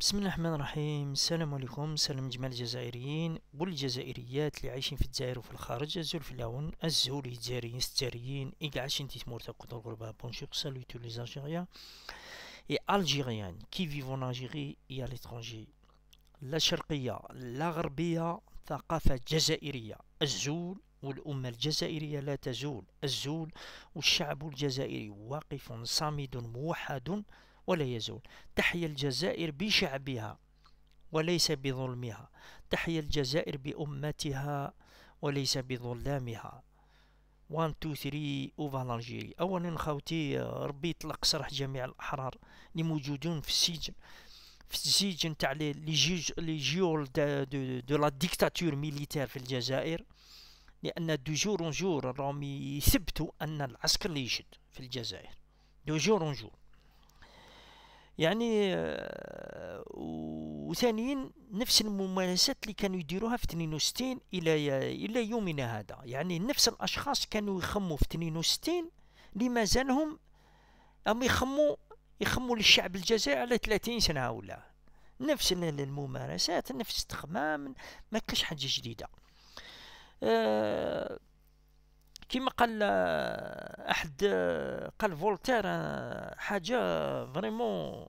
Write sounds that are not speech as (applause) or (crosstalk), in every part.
بسم الله الرحمن الرحيم السلام عليكم سلام جميع الجزائريين والجزائريات اللي عايشين في الجزائر وفي الخارج الزول في العون الزول الجزائريين الستاريين إيك عايشين تيتمور تاقود الغربة بونجور سالو تو لي الجيريان اي الجيريان كي فيفون الجيري اي ا لا شرقية لا غربية ثقافة جزائرية الزول والأمة الجزائرية لا تزول الزول والشعب الجزائري واقف صامد موحد ولا يزول تحيا الجزائر بشعبها وليس بظلمها تحيا الجزائر بأمتها وليس بظلامها 1 2 3 اوفا لالجيري اولا خوتي ربي يطلق سرح جميع الاحرار اللي موجودون في السجن في السجن تاع لي جيج لي جيول دو دو لا ديكتاتور ميليتير في الجزائر لان دو جور اون جور راهم يثبتوا ان العسكر اللي يشد في الجزائر دو جور اون جور يعني آه، وثانيا نفس الممارسات اللي كانوا يديروها في 62 الى الى يومنا هذا يعني نفس الاشخاص كانوا يخموا في 62 اللي مازالهم هم يخموا يخموا للشعب الجزائري على 30 سنه ولا نفس الممارسات نفس التخمام ما كاش حاجه جديده آه، كما قال آه، احد قال فولتير حاجه فريمون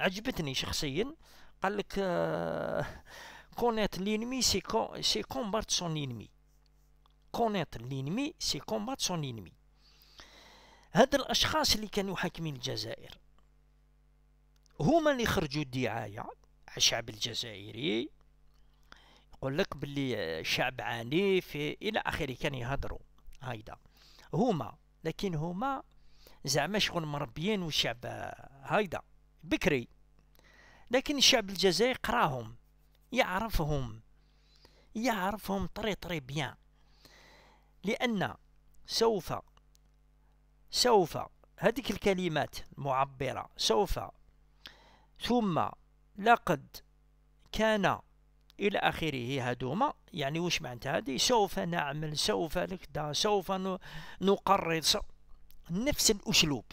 عجبتني شخصيا قال لك آه، كونيت لينمي سي كو سي كومبات سون انمي كونيت لينمي سي كومبات سون انمي هاد الاشخاص اللي كانوا حاكمين الجزائر هما اللي خرجوا الدعايه على الشعب الجزائري يقول لك باللي آه، شعب عنيف الى اخره كان يهضروا هايدا هما لكن هما زعما شغل مربيين والشعب آه، هايدا بكري لكن الشعب الجزائري قراهم يعرفهم يعرفهم طري طري بيان لأن سوف سوف هذيك الكلمات المعبرة سوف ثم لقد كان إلى آخره هدومه يعني واش معناتها هذه سوف نعمل سوف نكدا سوف نقرر نفس الأسلوب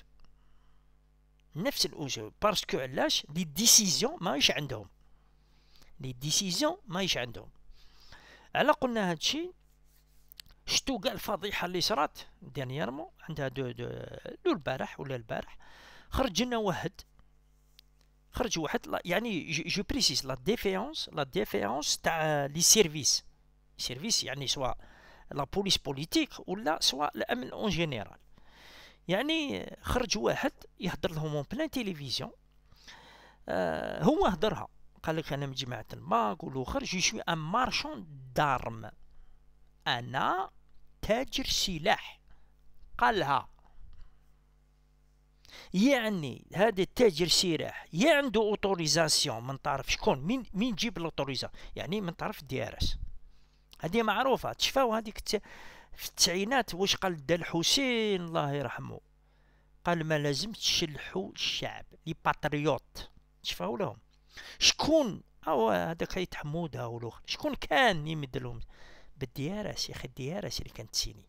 نفس الاجور باسكو علاش لي ديسيزيون ماهيش عندهم لي ديسيزيون ماهيش عندهم على قلنا هادشي شتو كاع الفضيحه اللي صرات دانييرمون عندها دو دو دو البارح ولا البارح خرج لنا واحد خرج واحد يعني جو بريسيس لا ديفيونس لا ديفيونس تاع لي سيرفيس سيرفيس يعني سواء لا بوليس بوليتيك ولا سواء الامن اون جينيرال يعني خرج واحد يهضر لهم اون بلان تيليفزيون آه هو هضرها قال لك انا من جماعه الماك والاخر جو شوي ان مارشون دارم انا تاجر سلاح قالها يعني هذا التاجر سلاح يا عنده اوتوريزاسيون من طرف شكون مين مين جيب الاوتوريزا يعني من طرف الدي ار اس هذه معروفه تشفاو هذيك في التسعينات واش قال دا الحسين الله يرحمه قال ما لازم تشلحوا الشعب لي باتريوت شفاو لهم شكون او هذاك اي حموده او الاخر شكون كان يمدلهم بالديارس يا اخي الديارس اللي كانت سيني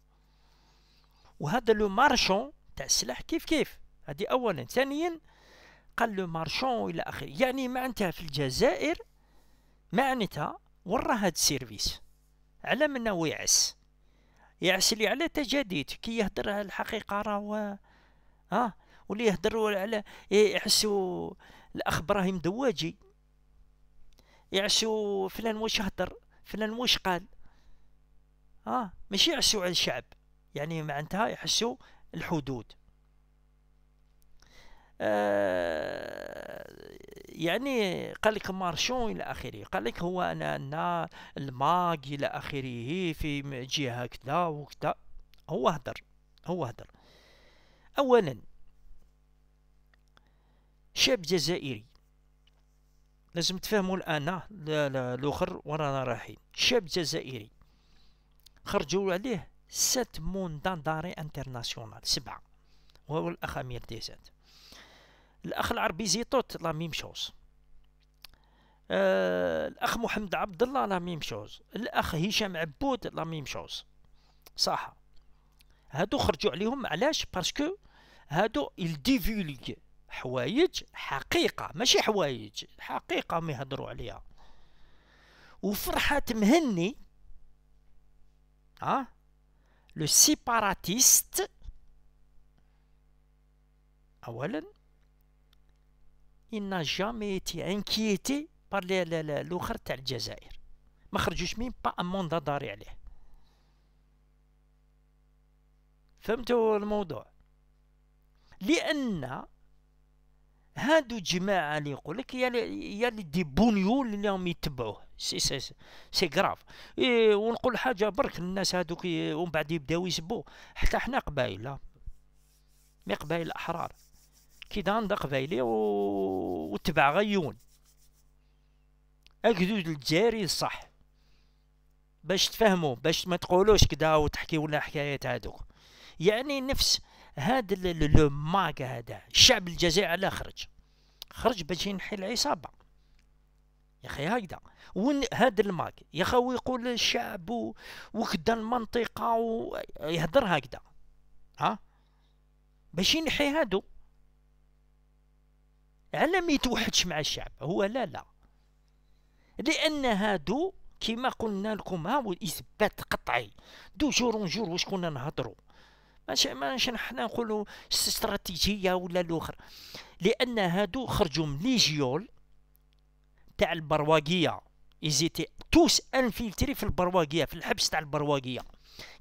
وهذا لو مارشون تاع السلاح كيف كيف هذه اولا ثانيا قال لو مارشون الى اخره يعني معناتها في الجزائر معناتها ورا هاد السيرفيس على منا ويعس يعسلي على تجاديد كي يهدر على الحقيقه راهو ها واللي يهدر على يعسو الاخ ابراهيم دواجي يعسو فلان واش هدر فلان واش قال اه ماشي يعسو على الشعب يعني معناتها يحسو الحدود آه، يعني قال لك مارشون الى اخره قال لك هو انا انا الماغ الى اخره في جهه كذا وكذا هو هدر هو هدر اولا شاب جزائري لازم تفهموا الان الاخر ورانا رايحين شاب جزائري خرجوا عليه ست موندان داري انترناسيونال سبعه وهو الاخ امير ديزات الاخ العربي زيتوت لا ميم شوز آه، الاخ محمد عبد الله لا ميم شوز الاخ هشام عبود لا ميم شوز صح هادو خرجوا عليهم علاش باسكو هادو يلديفولي حوايج حقيقه ماشي حوايج حقيقه ما يهضروا عليها وفرحات مهني ها أه؟ لو سيباراتيست اولا il n'a jamais été inquiété بار الاخر تاع الجزائر ما خرجوش مين با اموندا داري عليه فهمتوا الموضوع لان هادو جماعه اللي يقول لك يا لي دي بونيو اللي راهم يتبعوه سي سي سي غراف إيه ونقول حاجه برك الناس هادوك ومن بعد يبداو يسبوا حتى حنا قبايل لا مي قبايل احرار كي دان قبايلي وتبع غيون الجدود الجاري الصح باش تفهموا باش ما تقولوش كدا وتحكيوا لنا حكايات هادوك يعني نفس هاد لو ماك هذا الشعب الجزائري على خرج خرج باش ينحي العصابه يا اخي هكذا وين هاد الماك يا خوي يقول الشعب وكدا المنطقه ويهضر هكذا ها باش ينحي هادو على ما يتوحدش مع الشعب هو لا لا لان هادو كما قلنا لكم ها هو الاثبات قطعي دو جور جور واش كنا نهضروا ماشي ماشي حنا نقولوا استراتيجيه ولا الاخر لان هادو خرجوا من ليجيول تاع البرواقيه ايزيتي توس انفلتري في البرواقيه في الحبس تاع البرواقيه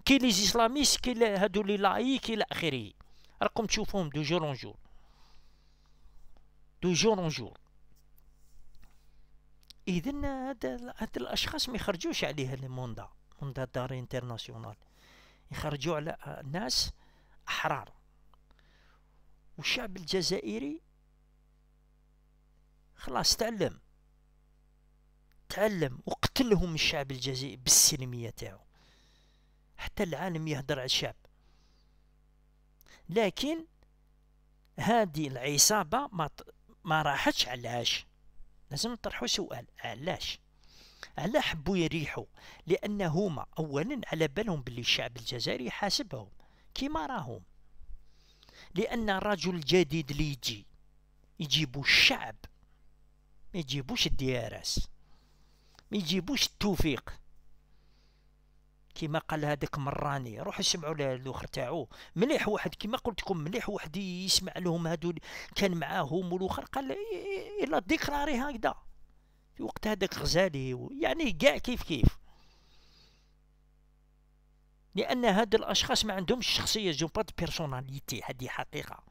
كي لي زيسلاميس كي هادو لي لايك الى اخره راكم تشوفوهم دو جور جور دو جور جور اذا هاد الاشخاص ما يخرجوش عليها الموندا موندا دار انترناسيونال يخرجوا على ناس احرار والشعب الجزائري خلاص تعلم تعلم وقتلهم الشعب الجزائري بالسلمية تاعو حتى العالم يهدر على الشعب لكن هذه العصابة ما, ما راحتش على العاش لازم نطرحوا سؤال علاش على حبوا يريحوا لان هما اولا على بالهم باللي الشعب الجزائري حاسبهم كيما راهم لان الرجل الجديد اللي يجي يجيبوا الشعب ما يجيبوش الديارس ما يجيبوش التوفيق كيما قال هذاك مراني روحوا سمعوا الاخر تاعو مليح واحد كيما قلت لكم مليح واحد يسمع لهم هادو كان معاهم والاخر قال الا ديكراري هكذا في وقت هذاك غزالي يعني كاع كيف كيف لان هاد الاشخاص ما عندهمش شخصيه جو با بيرسوناليتي هذه حقيقه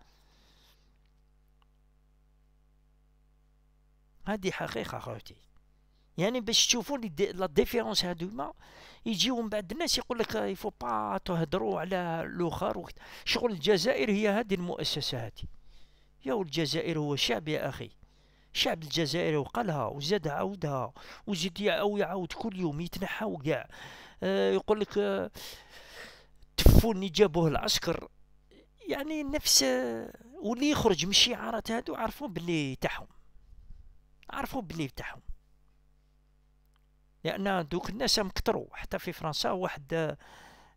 هذه حقيقه خوتي يعني باش تشوفوا لا ديفيرونس ما يجيو من بعد الناس يقول لك يفو با تهضروا على لوخر وقت شغل الجزائر هي هذه المؤسسه هذه يا الجزائر هو شعب يا اخي شعب الجزائري وقالها وزاد عاودها وزيد او يعاود كل يوم يتنحى وكاع آه يقول لك آه تفوني جابوه العسكر يعني نفس آه، واللي يخرج من الشعارات هادو عرفوا بلي تاعهم عرفوا بلي تاعهم لان دوك الناس مكتروا حتى في فرنسا واحد آه،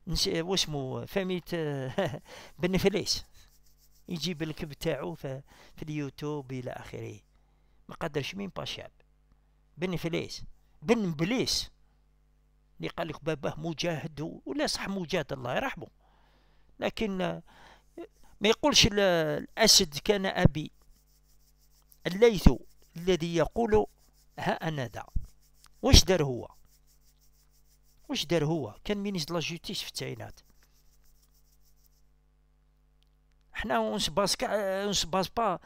نسي آه، واسمو آه، فاميت (laughs) بن فليس يجيب الكب تاعو في اليوتيوب الى اخره ما قدرش مين با شاب بن فليس بن بليس اللي قال لك باباه مجاهد ولا صح مجاهد الله يرحمه لكن ما يقولش الاسد كان ابي الليث الذي يقول ها انا ذا واش دار هو واش دار هو كان مينيس لا جوتيس في التسعينات حنا ونسباس كاع ونسباس با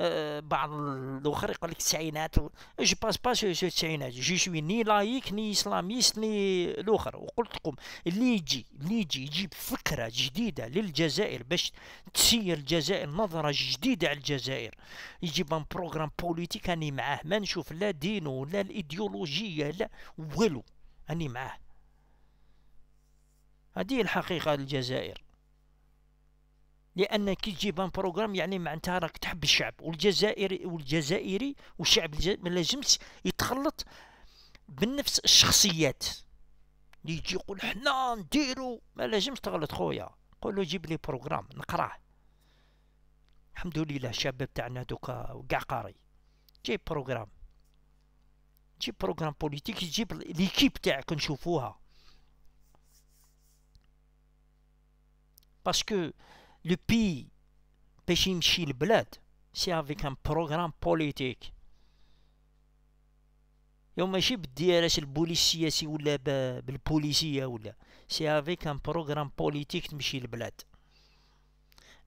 آه، بعض الاخر يقول لك التسعينات جو باس با سو التسعينات جو شوي ني لايك ني اسلاميست ني الاخر وقلت لكم اللي يجي اللي يجي يجيب فكره جديده للجزائر باش تسير الجزائر نظره جديده على الجزائر يجيب ان بروغرام بوليتيك راني معاه ما نشوف لا دينو لا الايديولوجيه لا والو راني معاه هذه الحقيقه الجزائر لان كي تجيب ان بروغرام يعني معناتها راك تحب الشعب والجزائري والجزائري والشعب ما لازمش يتخلط بنفس الشخصيات اللي يجي يقول حنا نديرو ما لازمش تغلط خويا قول له جيب لي بروغرام نقراه الحمد لله الشباب تاعنا دوكا كاع قاري جيب بروغرام جيب بروغرام بوليتيك جيب ليكيب تاعك نشوفوها باسكو لو بي باش يمشي البلاد سي افيك ان بروغرام بوليتيك يوم ماشي بالديالاش البوليس السياسي ولا بالبوليسيه ولا سي افيك ان بروغرام بوليتيك تمشي البلاد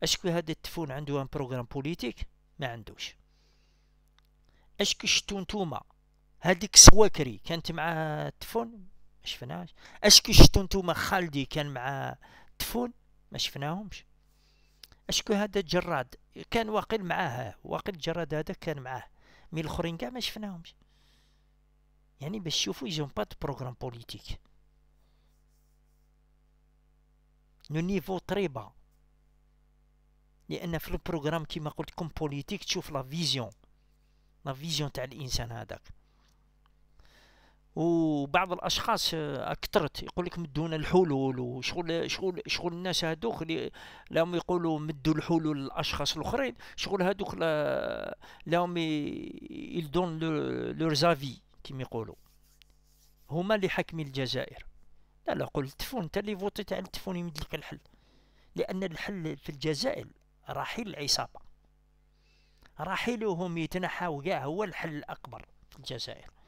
اشكو هذا التفون عنده ان بروغرام بوليتيك ما عندوش اشكو شتو نتوما هذيك سواكري كانت مع التفون ما شفناهاش اشكو شتو نتوما خالدي كان مع التفون ما شفناهمش اشكو هذا الجراد كان واقل معاه واقل الجراد هذا كان معاه مي الاخرين كاع ما شفناهمش يعني باش تشوفو يجون با دو بروغرام بوليتيك لو نيفو تري با لان في البروغرام كيما قلت لكم بوليتيك تشوف لا فيزيون لا فيزيون تاع الانسان هذاك وبعض الاشخاص آه، اكثرت يقول لك مدونا الحلول وشغل شغل شغل الناس هذوك اللي لهم يقولوا مدوا الحلول للاشخاص الاخرين شغل هذوك لهم يلدون لور زافي كيما يقولوا هما اللي حاكمين الجزائر لا لا قول التفون انت اللي فوتي تاع التفون يمد لك الحل لان الحل في الجزائر رحيل العصابه رحيلهم يتنحاو كاع هو الحل الاكبر في الجزائر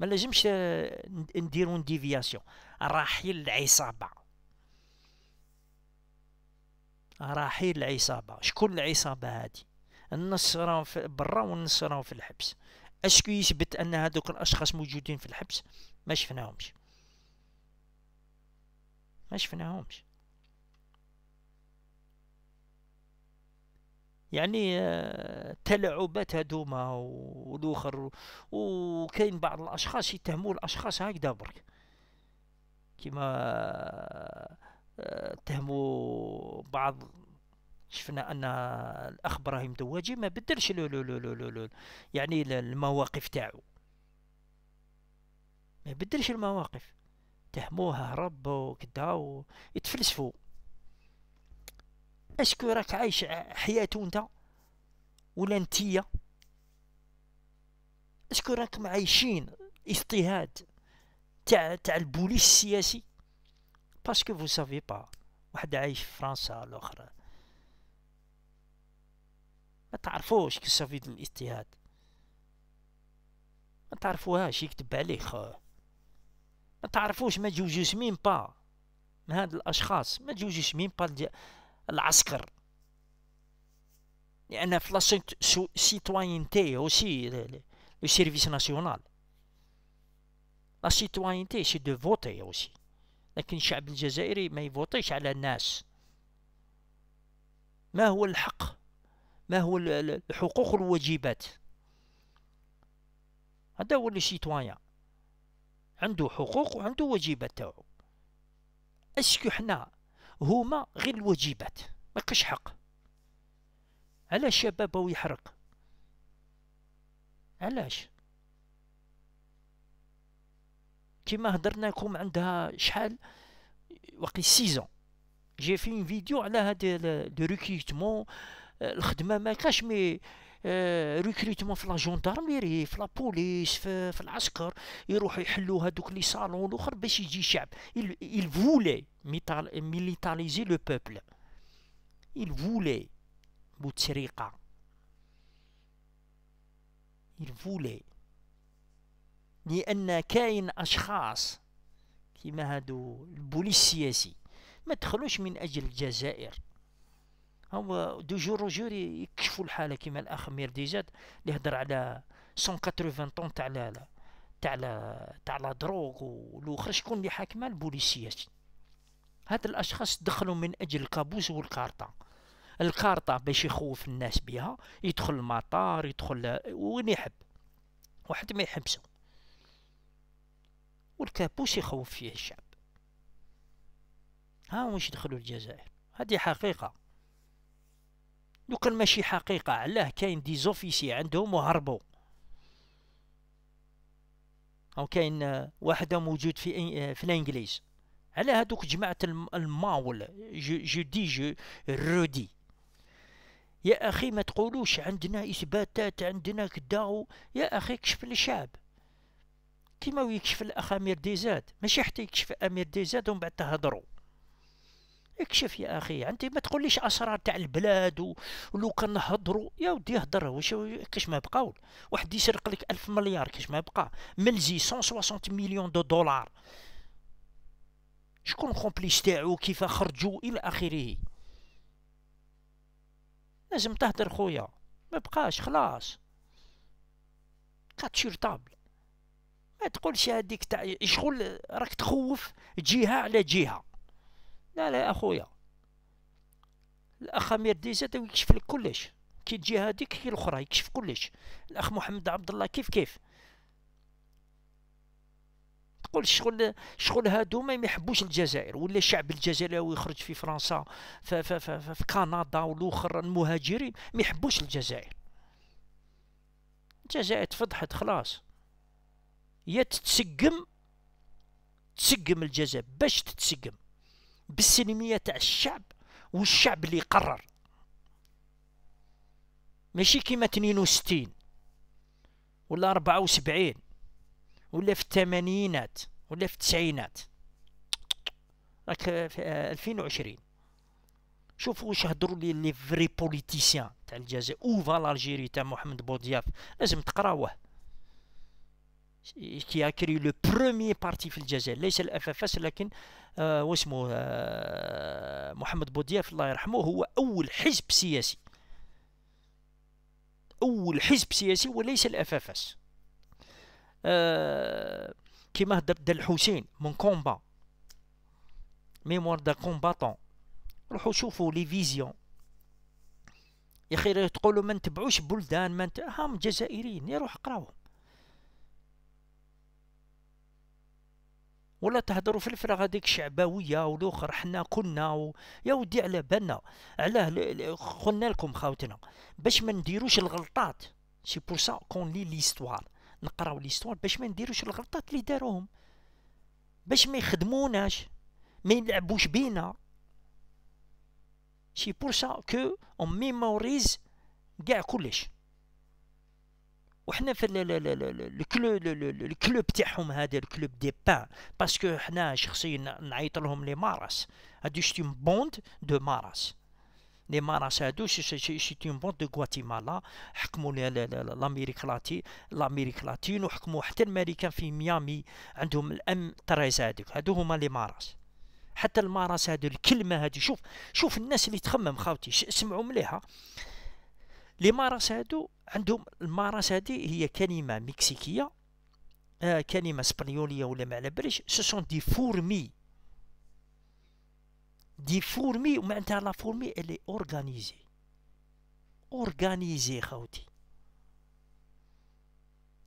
ما لازمش آه، نديرو ديفياسيون رحيل العصابه رحيل العصابه شكون العصابه هادي النص راهم برا والنص راهم في الحبس اسكو يثبت ان هادوك الاشخاص موجودين في الحبس ما شفناهمش ما شفناهمش يعني آه، تلاعبات هذوما والاخر وكاين بعض الاشخاص يتهموا الاشخاص هكذا برك كما آه، تهموا بعض شفنا ان الاخ ابراهيم دواجي ما بدلش لو لو لو لو لو يعني المواقف تاعو ما بدلش المواقف تهموه هرب وكذا يتفلسفوا اسكو راك عايش حياته انت ولا انتيا اسكو راكم عايشين اضطهاد تاع تاع البوليس السياسي باسكو فو سافي با واحد عايش في فرنسا الاخرى ما تعرفوش كي صافي الاضطهاد ما تعرفوهاش يكتب عليه خوه ما تعرفوش ما تجوجوش مين با من هاد الاشخاص ما تجوجوش مين با العسكر لان في لا سيتوينتي aussi لو سيرفيس ناسيونال لا سيتوينتي سي دو فوتي اوسي لكن الشعب الجزائري ما يفوتيش على الناس ما هو الحق ما هو الحقوق والواجبات هذا هو لي سيتويان عنده حقوق وعنده واجبات تاعو اسكو حنا هما غير الواجبات ما كاش حق علاش شباب هو يحرق علاش كيما هضرنا لكم عندها شحال وقي سيزون جي في فيديو على هاد لو ريكيتمون الخدمه ما كاش مي ريكريتمون آه، في لا جوندارميري في لا بوليس في, في العسكر يروحوا يحلوا هذوك لي صالون الاخر باش يجي شعب il voulait militariser le peuple il voulait بوتسريقه il voulait لان كاين اشخاص كيما هادو البوليس السياسي ما دخلوش من اجل الجزائر هو دو جور جور يكشفوا الحاله كيما الاخ ميرديجات اللي هضر على 180 طون تاع لا تاع لا تاع لا دروغ والاخر شكون اللي حاكمه البوليسيات هاد الاشخاص دخلوا من اجل الكابوس والكارطه الكارطه باش يخوف الناس بها يدخل المطار يدخل وين يحب واحد ما يحبسه والكابوس يخوف فيه الشعب ها واش دخلوا الجزائر هذه حقيقه دوك ماشي حقيقه علاه كاين دي زوفيسي عندهم وهربوا او كاين واحده موجود في في الانجليز على هادوك جماعه الماول جو, دي جو رودي يا اخي ما تقولوش عندنا اثباتات عندنا كدا يا اخي كشف الشعب كيما يكشف الاخ امير ديزاد ماشي حتى يكشف امير ديزاد ومن بعد تهضروا اكشف يا اخي انت ما تقوليش اسرار تاع البلاد ولو كان نهضروا يا ودي هضر واش كاش ما بقاو واحد يسرق لك 1000 مليار كاش ما بقى ملزي 160 مليون دو دولار شكون كومبليس تاعو كيف خرجوا الى اخره لازم تهدر خويا ما بقاش خلاص كاتشير طابل ما تقولش هذيك تاع شغل راك تخوف جهه على جهه لا لا اخويا الاخ امير ديزاد يكشف لك كلش كي تجي هذيك كي الاخرى يكشف كلش الاخ محمد عبد الله كيف كيف تقول شغل شغل هادو ما يحبوش الجزائر ولا الشعب الجزائري يخرج في فرنسا في, في, في, في, في كندا والاخر المهاجرين ما يحبوش الجزائر الجزائر تفضحت خلاص يا تتسقم تسقم الجزائر باش تتسقم بالسلميه تاع الشعب والشعب اللي قرر ماشي كيما 62 ولا 74 ولا في الثمانينات ولا في التسعينات راك في 2020 شوفوا واش هضروا لي لي فري بوليتيسيان تاع الجزائر اوفا لالجيري تاع محمد بودياف لازم تقراوه كي اكري لو بروميي بارتي في الجزائر ليس الاف اف اس لكن آه واسمه آه محمد بوضياف الله يرحمه هو اول حزب سياسي اول حزب سياسي وليس الاف اف اس آه، كيما هدر الحسين من كومبا ميموار دا كومباتون روحوا شوفوا لي فيزيون يا خير تقولوا ما نتبعوش بلدان ما هم جزائريين يروح قراوهم ولا تهضروا في الفراغ هذيك شعبويه والاخر حنا كنا و... يا ودي على بالنا علاه قلنا لكم خاوتنا باش ما نديروش الغلطات سي بور سا كون لي ليستوار نقراو ليستوار باش ما نديروش الغلطات اللي داروهم باش ما يخدموناش ما يلعبوش بينا سي بور سا كو اون ميموريز كاع كلش وحنا في الكلوب الكلوب تاعهم هذا الكلوب دي بان باسكو حنا شخصيا نعيط لهم لي مارس هادو سيت اون بوند دو مارس لي مارس هادو سيت اون بوند دو غواتيمالا حكموا لامريك لاتي لامريك لاتين وحكموا حتى الامريكان في ميامي عندهم الام 13 هادوك هادو هما لي مارس حتى المارس هادو الكلمه هادو شوف شوف الناس اللي تخمم خاوتي سمعوا مليحه لي مارس هادو عندهم المارس هادي هي كلمه مكسيكيه آه كلمه اسبانيوليه ولا ما على باليش سو دي فورمي دي فورمي ومعناتها لا فورمي اللي اورغانيزي اورغانيزي خاوتي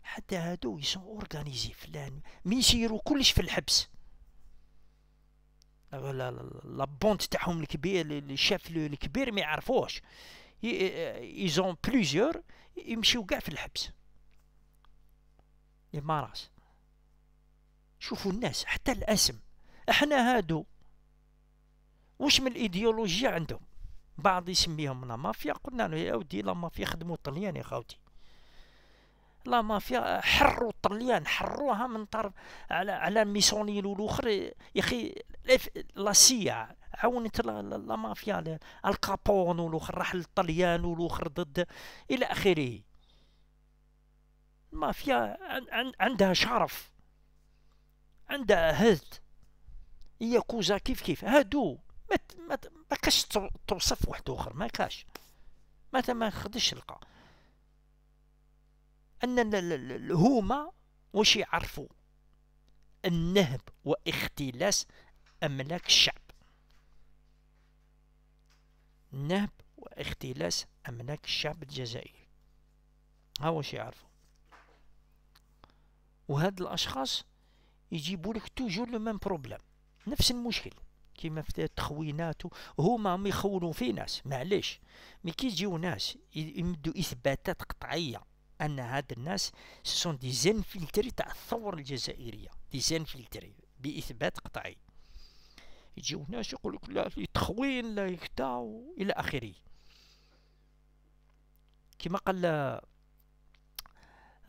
حتى هادو يسون اورغانيزي فلان ميسيرو كلش في الحبس لا بونت تاعهم الكبير الشاف الكبير ما يعرفوش ايزون بليزيور يمشيو كاع في الحبس لي ماراس شوفوا الناس حتى الاسم احنا هادو واش من الايديولوجيا عندهم بعض يسميهم لا مافيا قلنا له يا ودي لا مافيا خدموا الطليان يا خاوتي لا مافيا حروا الطليان حروها من طرف على على ميسوني الاخر يا اخي لا سيا عاونت لا مافيا الكابون والاخر راح للطليان والاخر ضد الى اخره المافيا عندها شرف عندها هد هي كوزا كيف كيف هادو ما ما كاش توصف واحد اخر ما كاش ما ما خدش تلقى ان هما واش يعرفوا النهب واختلاس أملاك الشعب نهب واختلاس أملاك الشعب الجزائري ها شي يعرفوا وهاد الأشخاص يجيبوا لك توجور لو ميم بروبليم نفس المشكل كيما في التخوينات هما هم يخونوا في ناس معليش مي كي يجيو ناس يمدوا اثباتات قطعيه ان هاد الناس سون دي زين فيلتري تاع الثوره الجزائريه دي زين فيلتري باثبات قطعي يجيو ناس يقول لك لا تخوين لا كدا الى اخره كما قال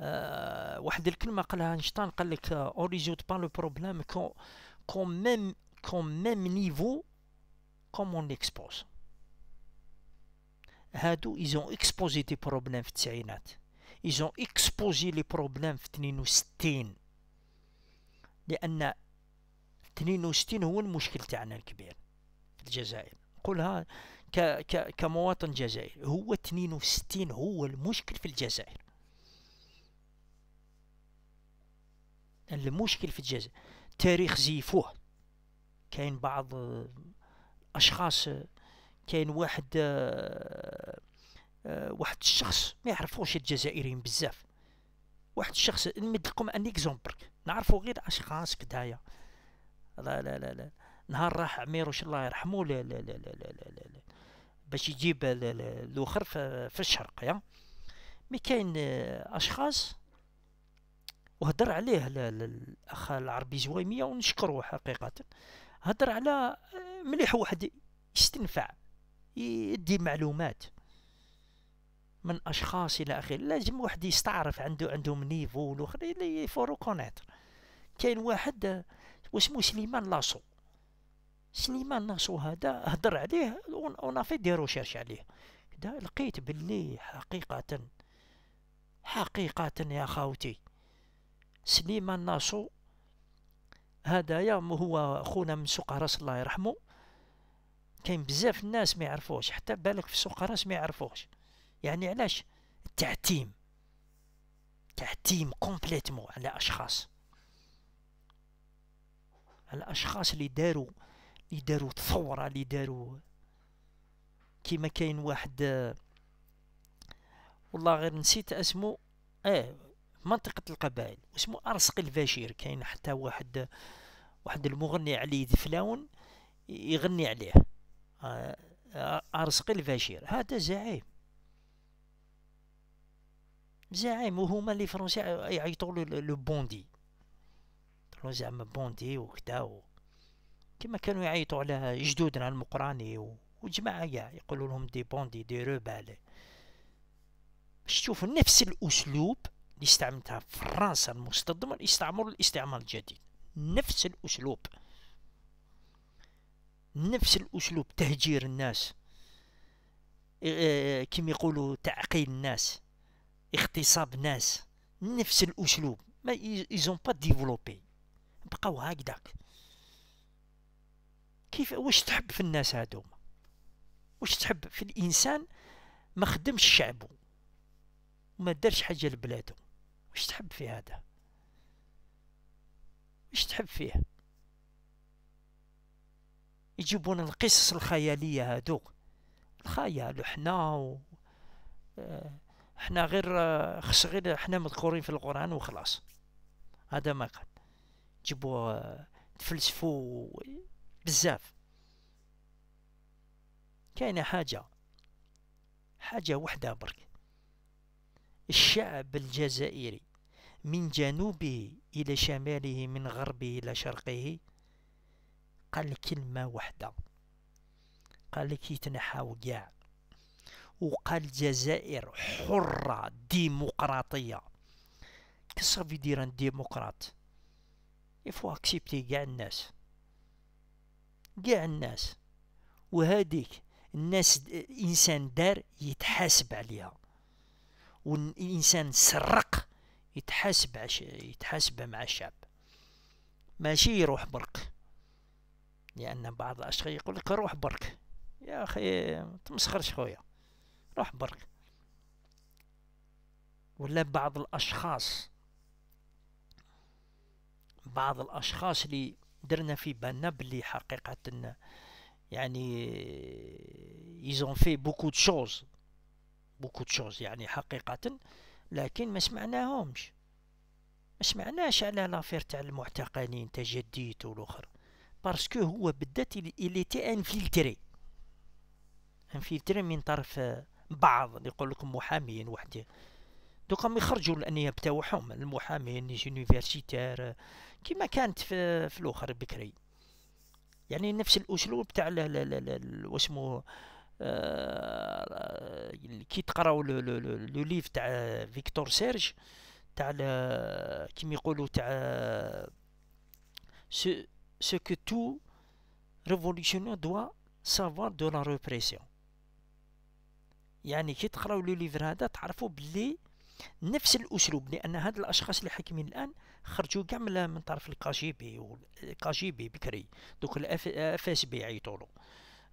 آه واحد الكلمه قالها اينشتاين قال لك اون ريزوت با لو بروبليم كون كون ميم كون ميم نيفو كوم اون اكسبوز هادو ايزون اكسبوزي دي بروبليم في التسعينات ايزون اكسبوزي لي بروبليم في 62 لان 62 هو المشكل تاعنا الكبير في الجزائر قولها ك ك كمواطن جزائري هو 62 هو المشكل في الجزائر المشكل في الجزائر تاريخ زيفوه كاين بعض الاشخاص كاين واحد واحد الشخص ما يعرفوش الجزائريين بزاف واحد الشخص نمد لكم ان اكزومبل نعرفوا غير اشخاص كدايا لا لا لا لا نهار راح عميروش الله يرحمه لا لا لا لا لا لا لا باش يجيب الاخر في الشرق يا مي كاين آه، اشخاص وهدر عليه الاخ العربي زويميه ونشكره حقيقه هدر على آه، مليح واحد يستنفع يدي معلومات من اشخاص الى اخره لازم واحد يستعرف عنده عندهم نيفو والاخر اللي فورو كونيتر كاين واحد آه، واسمو سليمان لاسو سليمان لاسو هذا هضر عليه اون في دي روشيرش عليه كدا لقيت باللي حقيقة حقيقة يا خاوتي سليمان لاسو هدايا هو خونا من سوق راس الله يرحمه كاين بزاف الناس ما يعرفوش حتى بالك في سوق راس ما يعرفوش يعني علاش التعتيم تعتيم كومبليتمون على اشخاص الاشخاص اللي داروا اللي داروا ثوره اللي داروا كيما كاين واحد والله غير نسيت اسمه اه منطقة القبائل اسمه أرسق الفاشير كاين حتى واحد واحد المغني علي دفلاون يغني عليه آه، أرسق الفاشير هذا زعيم زعيم وهما لي فرنسي يعيطوا له لو بوندي كانوا زعما بوندي وكذا و... كما كانوا يعيطوا على جدودنا المقراني و... وجماعة كاع يقولوا لهم دي بوندي دي روبال باش تشوف نفس الأسلوب اللي استعملتها فرنسا المستضمة يستعمروا الاستعمار الجديد نفس الأسلوب نفس الأسلوب تهجير الناس اه كما يقولوا تعقيل الناس اختصاب الناس نفس الأسلوب ما ايزون با ديفلوبي بقاو هكذاك كيف واش تحب في الناس هادو واش تحب في الانسان ما خدمش شعبه وما دارش حاجه لبلادو واش تحب في هذا واش تحب فيه يجيبون القصص الخياليه هادو الخيال وحنا و... آه، حنا غير آه، خص غير حنا مذكورين في القران وخلاص هذا ما قال تجيبوا تفلسفوا بزاف كاينه حاجه حاجه وحده برك الشعب الجزائري من جنوبه الى شماله من غربه الى شرقه قال كلمه وحده قال لك يتنحاو كاع وقال الجزائر حره ديمقراطيه كيف صافي يدير الديمقراط يفو اكسبتي كاع الناس كاع الناس وهذيك الناس الانسان دار يتحاسب عليها والانسان سرق يتحاسب عش... يتحاسب مع الشعب ماشي يروح برك لان بعض الاشخاص يقول لك روح برك يا اخي تمسخرش خويا روح برك ولا بعض الاشخاص بعض الاشخاص اللي درنا في بالنا بلي حقيقه يعني يزون في بوكو دو شوز بوكو دو شوز يعني حقيقه لكن ما سمعناهمش ما سمعناش على لافير تاع المعتقلين تجديد والاخر باسكو هو بدات اللي تي انفلتري انفلتري من طرف بعض يقول لكم محامين وحده دوكا ما يخرجوا الانياب تاعهم المحامين لي جونيفرسيتير كيما كانت في, في الاخر بكري يعني نفس الاسلوب تاع واسمو آه كي تقراو لو ليف تاع فيكتور سيرج تاع كيما يقولوا تاع سو سو كو تو ريفولوشنير دوا سافوار دو لا ريبريسيون يعني كي تقراو لو ليفر هذا تعرفوا بلي نفس الاسلوب لان هاد الاشخاص اللي حاكمين الان خرجوا كامل من طرف الكاجي بي بي بكري دوك الاف اس بي عيطوا له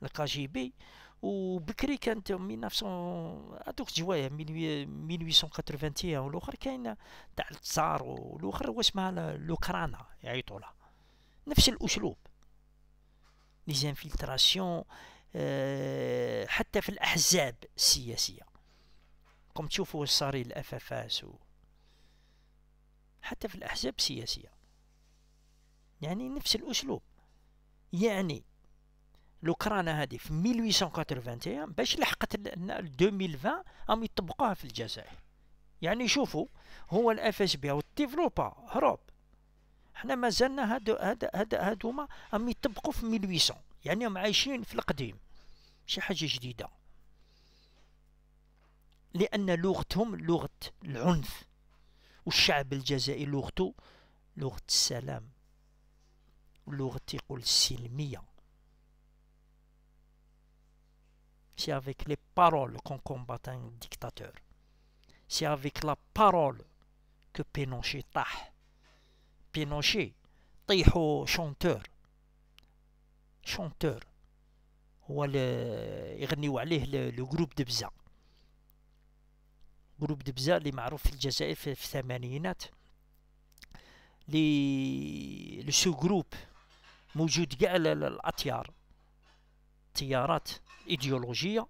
الكاجي بي وبكري كانت نفس هذوك من 1881 والاخر كاين تاع التزار والاخر واش مع لوكرانا يعيطوا لها نفس الاسلوب لي زانفيلتراسيون آه، حتى في الاحزاب السياسيه راكم تشوفوا واش صاري الافافاس و... حتى في الاحزاب السياسيه يعني نفس الاسلوب يعني لوكرانا هذه في 1881 باش لحقت 2020 هم يطبقوها في الجزائر يعني شوفوا هو الاف اس بي او ديفلوبا هروب حنا مازلنا هادو هاد هاد هادوما هم يطبقوا في 1800 يعني هم عايشين في القديم شي حاجه جديده لان لغتهم لغه العنف والشعب الجزائري لغته لغه السلام لغه يقول السلميه سي افيك لي بارول كون كومبات ان ديكتاتور سي افيك لا بارول كو بينوشي طاح بينوشي طيحو شونتور شونتور هو يغنيو عليه لو جروب دبزا جروب دبزة اللي معروف في الجزائر في الثمانينات لي لو سو جروب موجود كاع الاطيار التيارات الايديولوجيه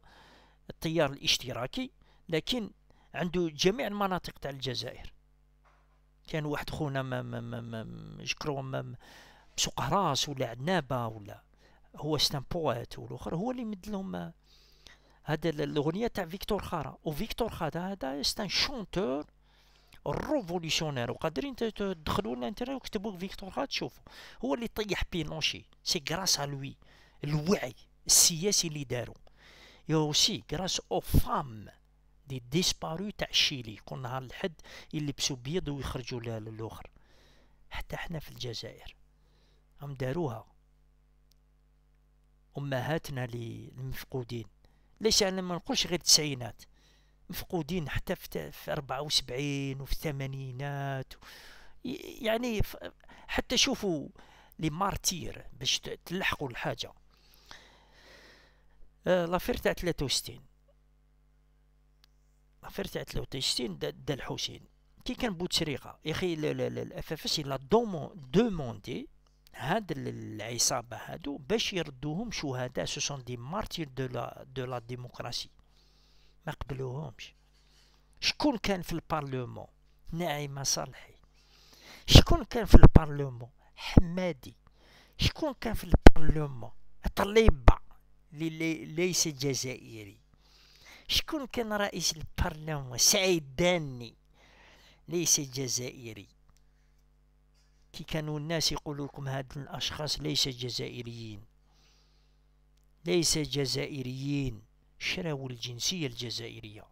التيار الاشتراكي لكن عنده جميع المناطق تاع الجزائر كان واحد خونا ما شكرو بسوق راس ولا عنابه ولا هو ستامبوات والاخر هو اللي مد لهم هذا الاغنيه تاع فيكتور خارا وفيكتور خارا هذا ان شونتور روفوليسيونير وقادرين تدخلوا الانترنت وكتبوا فيكتور خارا تشوفوا هو اللي طيح بينوشي سي غراس ا لوي الوعي السياسي اللي داروا يا سي غراس او فام دي ديسبارو تاع الشيلي كل نهار الحد يلبسوا بيض ويخرجوا للاخر حتى احنا في الجزائر هم داروها امهاتنا للمفقودين ليش انا ما نقولش غير التسعينات مفقودين حتى في 74 وفي الثمانينات يعني حتى شوفوا لي مارتير باش تلحقوا الحاجه آه لافير تاع 63 لافير تاع 63 دا الحسين كي كان بوتشريقه يا اخي اس لا دوموندي هاد العصابه هادو باش يردوهم شهداء سو سون دي مارتير دو لا دو لا ديموقراسي ما قبلوهمش شكون كان في البارلمون نعيمه صالحي شكون كان في البارلمون حمادي شكون كان في البارلمون طليبه لي ليس جزائري شكون كان رئيس البرلمان سعيد داني ليس جزائري كي كانوا الناس يقولوا لكم هاد الأشخاص ليس جزائريين ليس جزائريين شراو الجنسية الجزائرية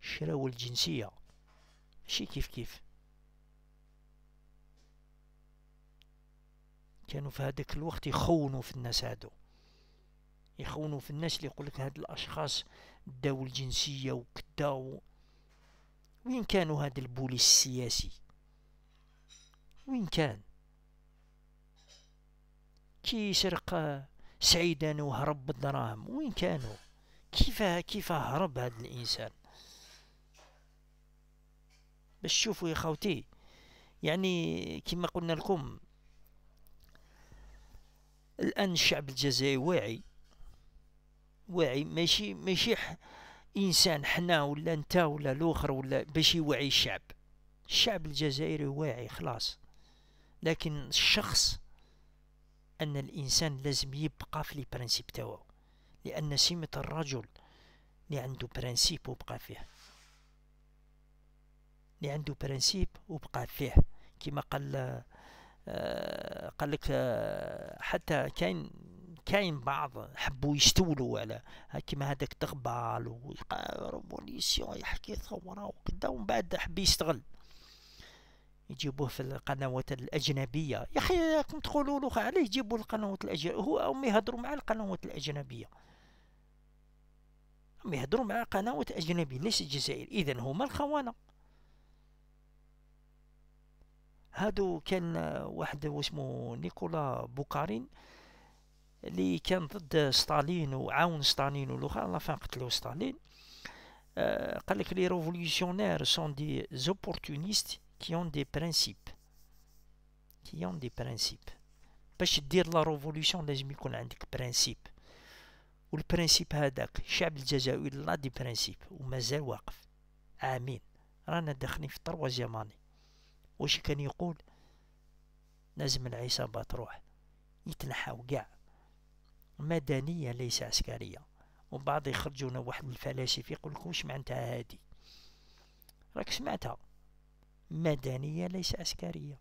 شراو الجنسية ماشي كيف كيف كانوا في هذاك الوقت يخونوا في الناس هادو يخونوا في الناس اللي يقولك هاد الاشخاص داو الجنسيه وكدا وين كانوا هاد البوليس السياسي وين كان كي سرق سعيدا وهرب بالدراهم وين كانوا كيف كيف هرب هاد الانسان باش شوفوا يا خوتي يعني كما قلنا لكم الان الشعب الجزائري واعي واعي ماشي ماشي انسان حنا ولا انت ولا الاخر ولا باش يوعي الشعب الشعب الجزائري واعي خلاص لكن الشخص ان الانسان لازم يبقى في لي برانسيب تاعو لان سمه الرجل اللي عنده برانسيب وبقى فيه اللي عنده برانسيب وبقى فيه كما قال آه قال لك آه حتى كاين كاين بعض حبوا يشتولوا على كيما هذاك تغبال ريفوليسيون يحكي ثوره وكذا ومن بعد حب يستغل يجيبوه في القنوات الاجنبيه يا اخي راكم تقولوا له علاه يجيبوا القنوات الاجنبيه هو هم يهضروا مع القنوات الاجنبيه هم يهضروا مع قنوات اجنبيه ليس الجزائر اذا هما الخونه هادو كان واحد واسمه نيكولا بوكارين اللي كان ضد ستالين وعاون ستالين والاخر لافان قتلو ستالين آه، قال لك لي ريفوليوسيونير سون دي زوبورتونيست كي اون دي برانسيب كي اون دي برانسيب باش دير لا ريفوليوسيون لازم يكون عندك برانسيب والبرينسيپ هذاك الشعب الجزائري لا دي برانسيب ومازال واقف عامين رانا داخلين في الطروازيام اني واش كان يقول لازم العصابه تروح يتنحاو كاع مدنية ليس عسكرية وبعض يخرجونا واحد الفلاسفة يقول لكم واش معناتها هادي راك سمعتها مدنية ليس عسكرية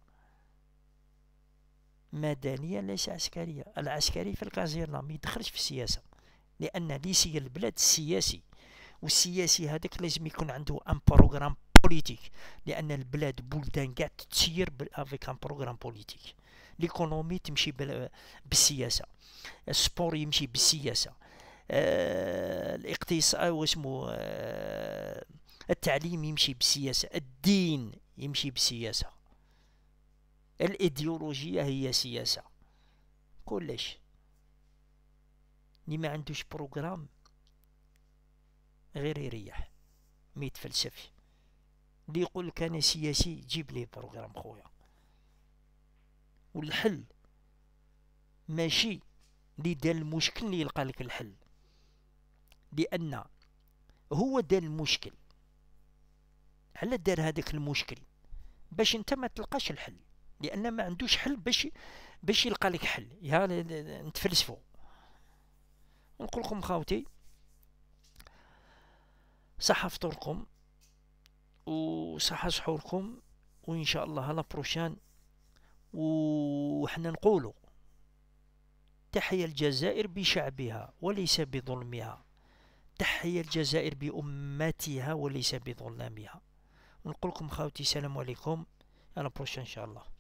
مدنية ليس عسكرية العسكري في الكازيرنا ما يدخلش في السياسة لأن ليسي البلاد السياسي والسياسي هذاك لازم يكون عنده ان بروغرام بوليتيك لأن البلاد بلدان قاع تتسير افيك ان بروغرام بوليتيك ليكونومي تمشي بالسياسه السبور يمشي بالسياسه آه الاقتصاد واسمو آه التعليم يمشي بالسياسه الدين يمشي بالسياسه الايديولوجيه هي سياسه كلش اللي ما عندوش بروغرام غير يريح ميت فلسفي اللي يقول كان انا سياسي جيب لي بروغرام خويا والحل ماشي اللي دار المشكل اللي يلقى لك الحل لان هو دار المشكل على دار هذاك المشكل باش انت ما تلقاش الحل لان ما عندوش حل باش باش يلقى لك حل يا نتفلسفوا نقول لكم خاوتي صحة فطوركم وصحة سحوركم وان شاء الله لا بروشان وحنا نقولوا تحيا الجزائر بشعبها وليس بظلمها تحيا الجزائر بأمتها وليس بظلامها ونقول لكم خاوتي السلام عليكم على بروشان إن شاء الله